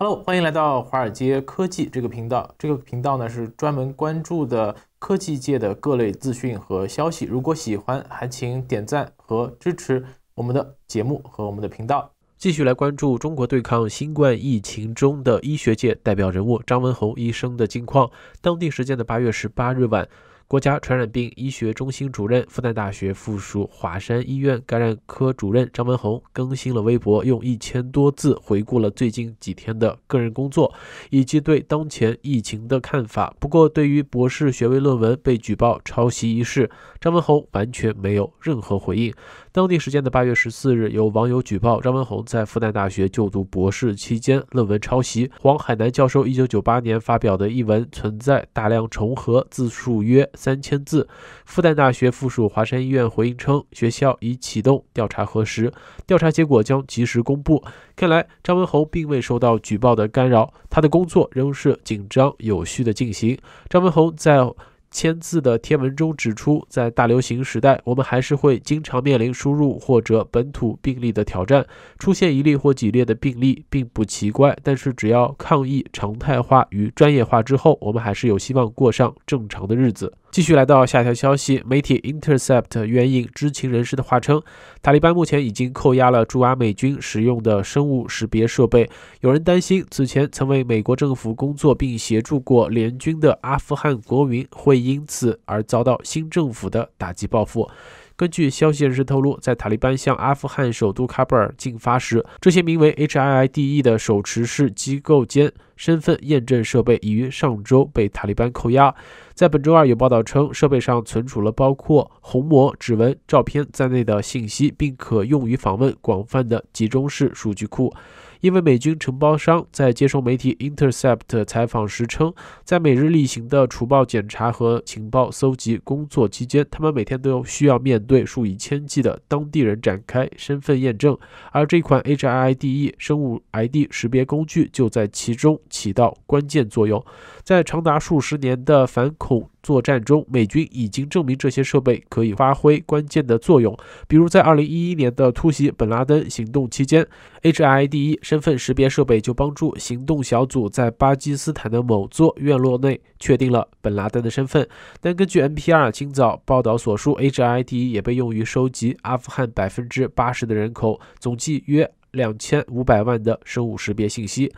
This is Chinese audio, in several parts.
Hello，欢迎来到华尔街科技这个频道。这个频道呢是专门关注的科技界的各类资讯和消息。如果喜欢，还请点赞和支持我们的节目和我们的频道。继续来关注中国对抗新冠疫情中的医学界代表人物张文宏医生的近况。当地时间的八月十八日晚。国家传染病医学中心主任、复旦大学附属华山医院感染科主任张文宏更新了微博，用一千多字回顾了最近几天的个人工作以及对当前疫情的看法。不过，对于博士学位论文被举报抄袭一事，张文宏完全没有任何回应。当地时间的八月十四日，有网友举报张文宏在复旦大学就读博士期间论文抄袭黄海南教授一九九八年发表的一文，存在大量重合，字数约三千字。复旦大学附属华山医院回应称，学校已启动调查核实，调查结果将及时公布。看来张文宏并未受到举报的干扰，他的工作仍是紧张有序的进行。张文宏在。签字的贴文中指出，在大流行时代，我们还是会经常面临输入或者本土病例的挑战，出现一例或几例的病例并不奇怪。但是，只要抗疫常态化与专业化之后，我们还是有希望过上正常的日子。继续来到下条消息，媒体 Intercept 源引知情人士的话称，塔利班目前已经扣押了驻阿美军使用的生物识别设备。有人担心，此前曾为美国政府工作并协助过联军的阿富汗国民会因此而遭到新政府的打击报复。根据消息人士透露，在塔利班向阿富汗首都喀布尔进发时，这些名为 HIDE 的手持式机构间身份验证设备已于上周被塔利班扣押。在本周二，有报道称，设备上存储了包括虹膜、指纹、照片在内的信息，并可用于访问广泛的集中式数据库。因为美军承包商在接受媒体 Intercept 采访时称，在每日例行的除暴检查和情报搜集工作期间，他们每天都需要面对数以千计的当地人展开身份验证，而这款 H I D E 生物 I D 识别工具就在其中起到关键作用。在长达数十年的反恐。作战中，美军已经证明这些设备可以发挥关键的作用。比如，在2011年的突袭本拉登行动期间，HID 一身份识别设备就帮助行动小组在巴基斯坦的某座院落内确定了本拉登的身份。但根据 NPR 今早报道所述，HID 一也被用于收集阿富汗百分之八十的人口，总计约两千五百万的生物识别信息。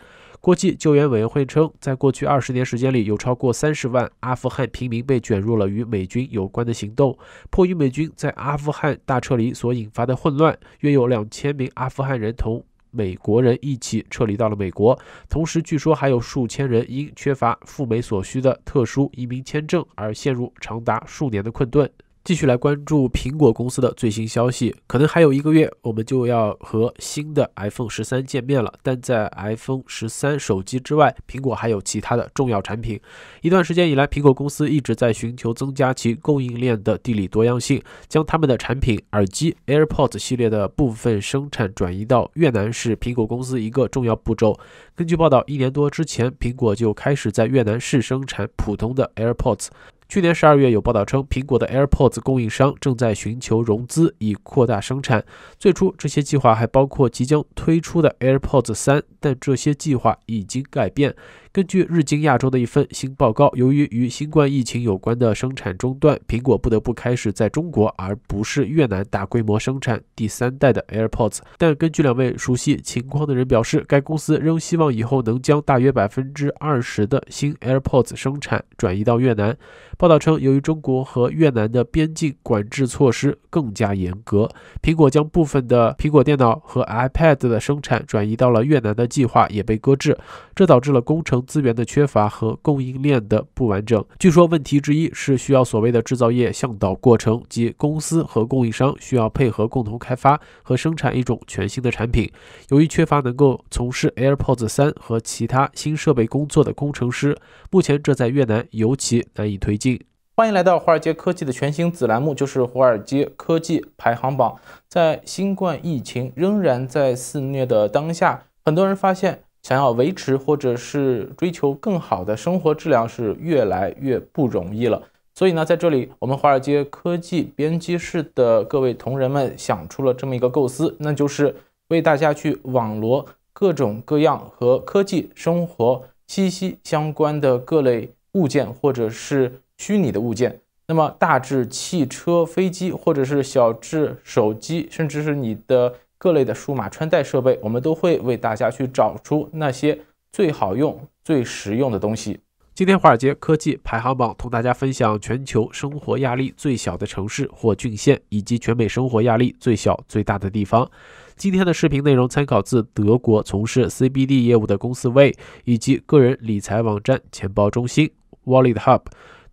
国际救援委员会称，在过去二十年时间里，有超过三十万阿富汗平民被卷入了与美军有关的行动。迫于美军在阿富汗大撤离所引发的混乱，约有两千名阿富汗人同美国人一起撤离到了美国。同时，据说还有数千人因缺乏赴美所需的特殊移民签证而陷入长达数年的困顿。继续来关注苹果公司的最新消息，可能还有一个月，我们就要和新的 iPhone 十三见面了。但在 iPhone 十三手机之外，苹果还有其他的重要产品。一段时间以来，苹果公司一直在寻求增加其供应链的地理多样性，将他们的产品耳机 AirPods 系列的部分生产转移到越南是苹果公司一个重要步骤。根据报道，一年多之前，苹果就开始在越南试生产普通的 AirPods。去年十二月有报道称，苹果的 AirPods 供应商正在寻求融资以扩大生产。最初，这些计划还包括即将推出的 AirPods 三，但这些计划已经改变。根据日经亚洲的一份新报告，由于与新冠疫情有关的生产中断，苹果不得不开始在中国而不是越南大规模生产第三代的 AirPods。但根据两位熟悉情况的人表示，该公司仍希望以后能将大约百分之二十的新 AirPods 生产转移到越南。报道称，由于中国和越南的边境管制措施更加严格，苹果将部分的苹果电脑和 iPad 的生产转移到了越南的计划也被搁置，这导致了工程。资源的缺乏和供应链的不完整。据说问题之一是需要所谓的制造业向导过程，即公司和供应商需要配合共同开发和生产一种全新的产品。由于缺乏能够从事 AirPods 三和其他新设备工作的工程师，目前这在越南尤其难以推进。欢迎来到华尔街科技的全新子栏目，就是华尔街科技排行榜。在新冠疫情仍然在肆虐的当下，很多人发现。想要维持或者是追求更好的生活质量是越来越不容易了。所以呢，在这里，我们华尔街科技编辑室的各位同仁们想出了这么一个构思，那就是为大家去网罗各种各样和科技生活息息相关的各类物件，或者是虚拟的物件。那么，大至汽车、飞机，或者是小至手机，甚至是你的。各类的数码穿戴设备，我们都会为大家去找出那些最好用、最实用的东西。今天华尔街科技排行榜同大家分享全球生活压力最小的城市或郡县，以及全美生活压力最小最大的地方。今天的视频内容参考自德国从事 CBD 业务的公司 w y 以及个人理财网站钱包中心 Wallet Hub。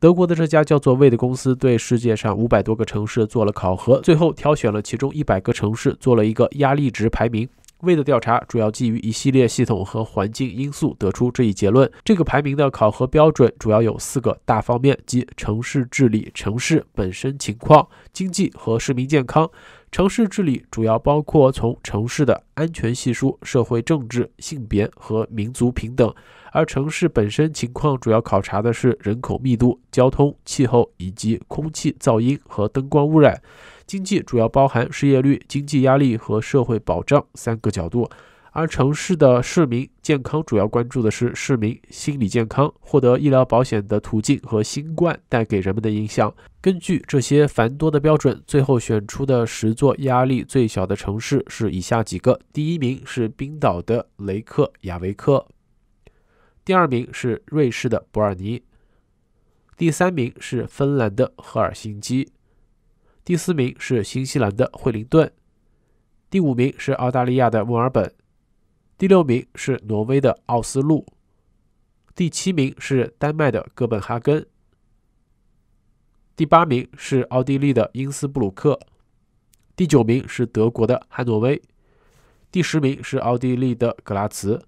德国的这家叫做魏的公司对世界上五百多个城市做了考核，最后挑选了其中一百个城市做了一个压力值排名。魏的调查主要基于一系列系统和环境因素得出这一结论。这个排名的考核标准主要有四个大方面，即城市治理、城市本身情况、经济和市民健康。城市治理主要包括从城市的安全系数、社会政治、性别和民族平等，而城市本身情况主要考察的是人口密度、交通、气候以及空气、噪音和灯光污染。经济主要包含失业率、经济压力和社会保障三个角度。而城市的市民健康主要关注的是市民心理健康、获得医疗保险的途径和新冠带给人们的影响。根据这些繁多的标准，最后选出的十座压力最小的城市是以下几个：第一名是冰岛的雷克雅维克，第二名是瑞士的博尔尼，第三名是芬兰的赫尔辛基，第四名是新西兰的惠灵顿，第五名是澳大利亚的墨尔本。第六名是挪威的奥斯陆，第七名是丹麦的哥本哈根，第八名是奥地利的因斯布鲁克，第九名是德国的汉诺威，第十名是奥地利的格拉茨。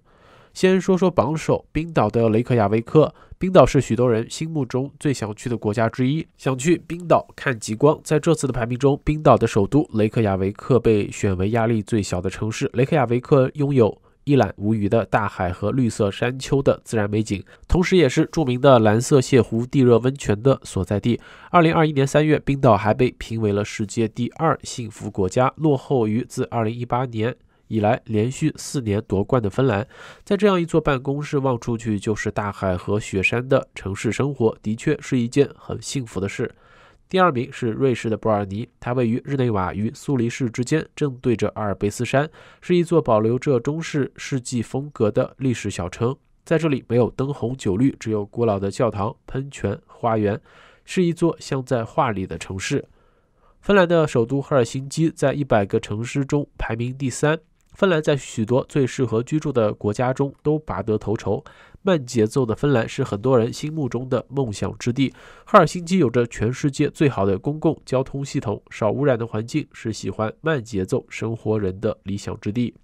先说说榜首冰岛的雷克雅维克。冰岛是许多人心目中最想去的国家之一，想去冰岛看极光。在这次的排名中，冰岛的首都雷克雅维克被选为压力最小的城市。雷克雅维克拥有一览无余的大海和绿色山丘的自然美景，同时也是著名的蓝色泻湖地热温泉的所在地。二零二一年三月，冰岛还被评为了世界第二幸福国家，落后于自二零一八年以来连续四年夺冠的芬兰。在这样一座办公室望出去就是大海和雪山的城市，生活的确是一件很幸福的事。第二名是瑞士的布尔尼，它位于日内瓦与苏黎世之间，正对着阿尔卑斯山，是一座保留着中世纪风格的历史小城。在这里没有灯红酒绿，只有古老的教堂、喷泉、花园，是一座像在画里的城市。芬兰的首都赫尔辛基在一百个城市中排名第三。芬兰在许多最适合居住的国家中都拔得头筹。慢节奏的芬兰是很多人心目中的梦想之地。赫尔辛基有着全世界最好的公共交通系统，少污染的环境是喜欢慢节奏生活人的理想之地。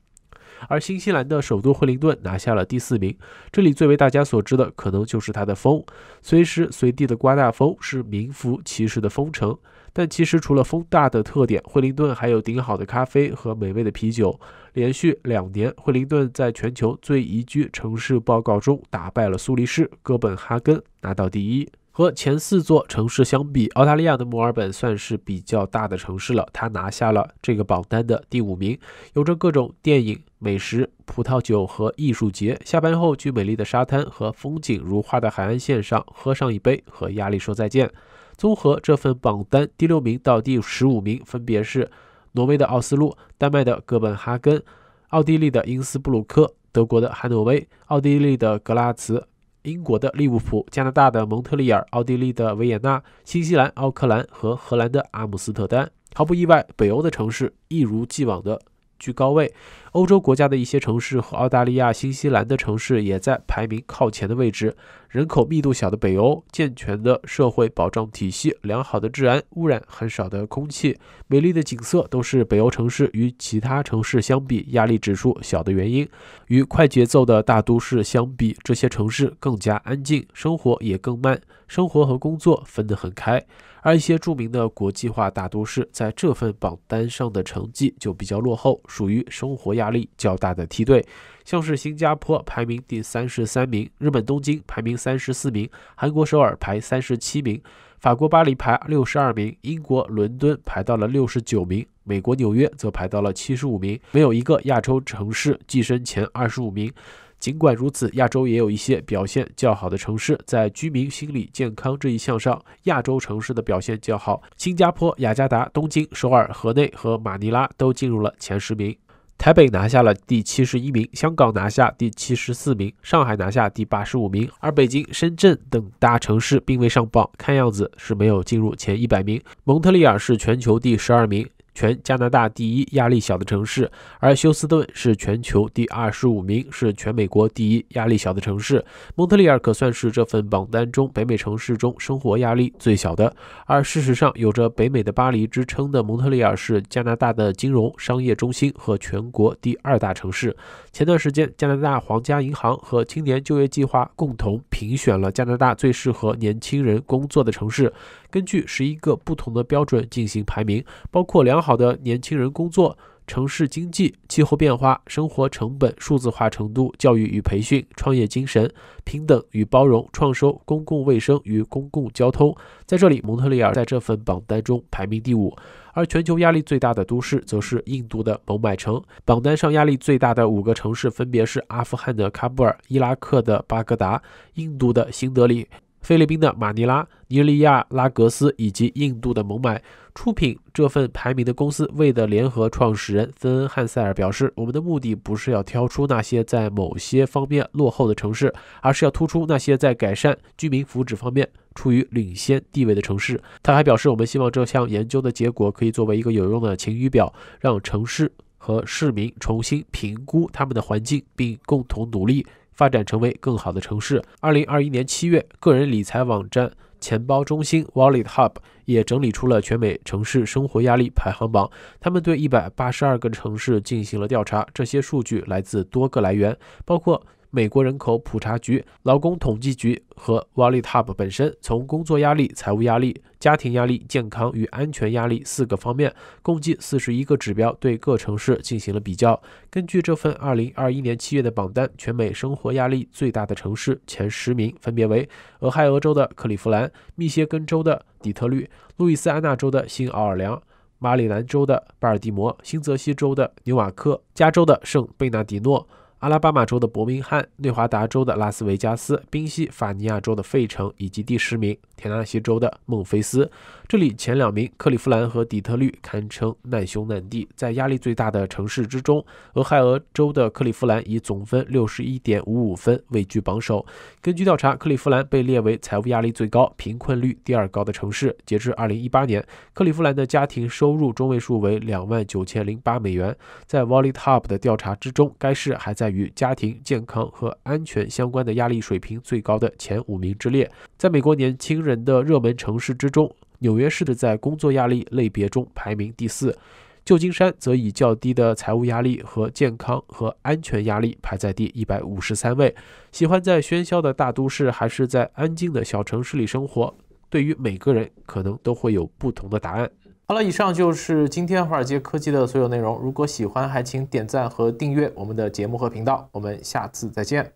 而新西兰的首都惠灵顿拿下了第四名，这里最为大家所知的可能就是它的风，随时随地的刮大风，是名副其实的风城。但其实除了风大的特点，惠灵顿还有顶好的咖啡和美味的啤酒。连续两年，惠灵顿在全球最宜居城市报告中打败了苏黎世、哥本哈根，拿到第一。和前四座城市相比，澳大利亚的墨尔本算是比较大的城市了，它拿下了这个榜单的第五名。有着各种电影、美食、葡萄酒和艺术节，下班后去美丽的沙滩和风景如画的海岸线上喝上一杯，和压力说再见。综合这份榜单，第六名到第十五名分别是：挪威的奥斯陆、丹麦的哥本哈根、奥地利的因斯布鲁克、德国的汉诺威、奥地利的格拉茨、英国的利物浦、加拿大的蒙特利尔、奥地利的维也纳、新西兰奥克兰和荷兰的阿姆斯特丹。毫不意外，北欧的城市一如既往的居高位。欧洲国家的一些城市和澳大利亚、新西兰的城市也在排名靠前的位置。人口密度小的北欧，健全的社会保障体系、良好的治安、污染很少的空气、美丽的景色，都是北欧城市与其他城市相比压力指数小的原因。与快节奏的大都市相比，这些城市更加安静，生活也更慢，生活和工作分得很开。而一些著名的国际化大都市，在这份榜单上的成绩就比较落后，属于生活压。压力较大的梯队，像是新加坡排名第三十三名，日本东京排名三十四名，韩国首尔排三十七名，法国巴黎排六十二名，英国伦敦排到了六十九名，美国纽约则排到了七十五名，没有一个亚洲城市跻身前二十五名。尽管如此，亚洲也有一些表现较好的城市，在居民心理健康这一项上，亚洲城市的表现较好。新加坡、雅加达、东京、首尔、河内和马尼拉都进入了前十名。台北拿下了第七十一名，香港拿下第七十四名，上海拿下第八十五名，而北京、深圳等大城市并未上榜，看样子是没有进入前一百名。蒙特利尔是全球第十二名。全加拿大第一压力小的城市，而休斯顿是全球第二十五名，是全美国第一压力小的城市。蒙特利尔可算是这份榜单中北美城市中生活压力最小的。而事实上，有着“北美的巴黎”之称的蒙特利尔是加拿大的金融商业中心和全国第二大城市。前段时间，加拿大皇家银行和青年就业计划共同评选了加拿大最适合年轻人工作的城市。根据十一个不同的标准进行排名，包括良好的年轻人工作、城市经济、气候变化、生活成本、数字化程度、教育与培训、创业精神、平等与包容、创收、公共卫生与公共交通。在这里，蒙特利尔在这份榜单中排名第五，而全球压力最大的都市则是印度的孟买城。榜单上压力最大的五个城市分别是阿富汗的喀布尔、伊拉克的巴格达、印度的新德里。菲律宾的马尼拉、尼日利亚拉格斯以及印度的孟买出品这份排名的公司为的联合创始人芬恩·汉塞尔表示：“我们的目的不是要挑出那些在某些方面落后的城市，而是要突出那些在改善居民福祉方面处于领先地位的城市。”他还表示：“我们希望这项研究的结果可以作为一个有用的晴雨表，让城市和市民重新评估他们的环境，并共同努力。”发展成为更好的城市。二零二一年七月，个人理财网站钱包中心 （Wallet Hub） 也整理出了全美城市生活压力排行榜。他们对一百八十二个城市进行了调查，这些数据来自多个来源，包括。美国人口普查局、劳工统计局和 WalletHub 本身从工作压力、财务压力、家庭压力、健康与安全压力四个方面，共计四十一个指标，对各城市进行了比较。根据这份2021年七月的榜单，全美生活压力最大的城市前十名分别为：俄亥俄州的克利夫兰、密歇根州的底特律、路易斯安那州的新奥尔良、马里兰州的巴尔的摩、新泽西州的纽瓦克、加州的圣贝纳迪诺。阿拉巴马州的伯明翰、内华达州的拉斯维加斯、宾夕法尼亚州的费城，以及第十名。田纳西州的孟菲斯，这里前两名克利夫兰和底特律堪称难兄难弟。在压力最大的城市之中，俄亥俄州的克利夫兰以总分六十一点五五分位居榜首。根据调查，克利夫兰被列为财务压力最高、贫困率第二高的城市。截至二零一八年，克利夫兰的家庭收入中位数为两万九千零八美元。在 Wallet Hub 的调查之中，该市还在与家庭健康和安全相关的压力水平最高的前五名之列。在美国年轻人。人的热门城市之中，纽约市的在工作压力类别中排名第四，旧金山则以较低的财务压力和健康和安全压力排在第一百五十三位。喜欢在喧嚣的大都市还是在安静的小城市里生活，对于每个人可能都会有不同的答案。好了，以上就是今天华尔街科技的所有内容。如果喜欢，还请点赞和订阅我们的节目和频道。我们下次再见。